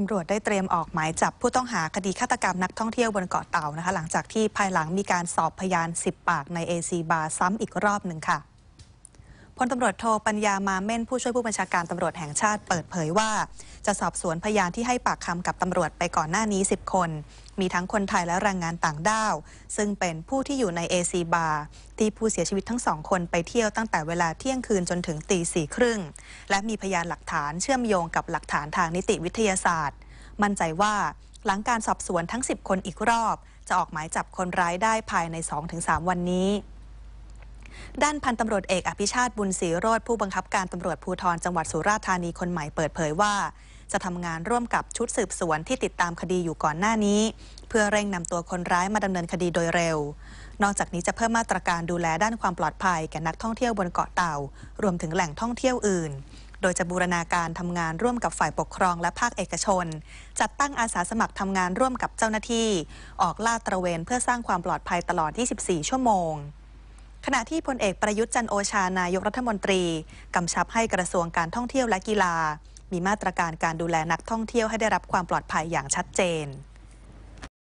ตำรวจได้เตรียมออกหมายจับผู้ต้องหา คดีฆาตกรรมนักท่องเที่ยวบนเกาะเต่านะคะ หลังจากที่ภายหลังมีการสอบพยาน 10 ปากใน AC บาร์ซ้ำอีกรอบหนึ่งค่ะพลตำรวจโทปัญญามาเม่นผู้ช่วยผู้บัญชาการตำรวจแห่งชาติเปิดเผยว่า จะสอบสวนพยานที่ให้ปากคำกับตำรวจไปก่อนหน้านี้ 10 คน มีทั้งคนไทยและแรงงานต่างด้าว ซึ่งเป็นผู้ที่อยู่ในเอซีบาร์ที่ผู้เสียชีวิตทั้งสองคนไปเที่ยวตั้งแต่เวลาเที่ยงคืนจนถึงตีสี่ครึ่ง และมีพยานหลักฐานเชื่อมโยงกับหลักฐานทางนิติวิทยาศาสตร์ มั่นใจว่าหลังการสอบสวนทั้ง 10 คนอีกรอบ จะออกหมายจับคนร้ายได้ภายใน 2-3 วันนี้ด้านพันตำรวจเอกอภิชาติบุญศรีโรธผู้บังคับการตำรวจภูธรจังหวัดสุราษฎร์ธานีคนใหม่เปิดเผยว่า จะทำงานร่วมกับชุดสืบสวนที่ติดตามคดีอยู่ก่อนหน้านี้ เพื่อเร่งนำตัวคนร้ายมาดำเนินคดีโดยเร็ว นอกจากนี้จะเพิ่มมาตรการดูแลด้านความปลอดภัย แก่นักท่องเที่ยวบนเกาะเต่า รวมถึงแหล่งท่องเที่ยวอื่น โดยจะบูรณาการทำงานร่วมกับฝ่ายปกครองและภาคเอกชน จัดตั้งอาสาสมัครทำงานร่วมกับเจ้าหน้าที่ ออกลาดตระเวนเพื่อสร้างความปลอดภัยตลอด 24 ชั่วโมงขณะที่พลเอกประยุทธ์จันโอชา นายกรัฐมนตรีกำชับให้กระทรวงการท่องเที่ยวและกีฬามีมาตรการการดูแลนักท่องเที่ยวให้ได้รับความปลอดภัยอย่างชัดเจน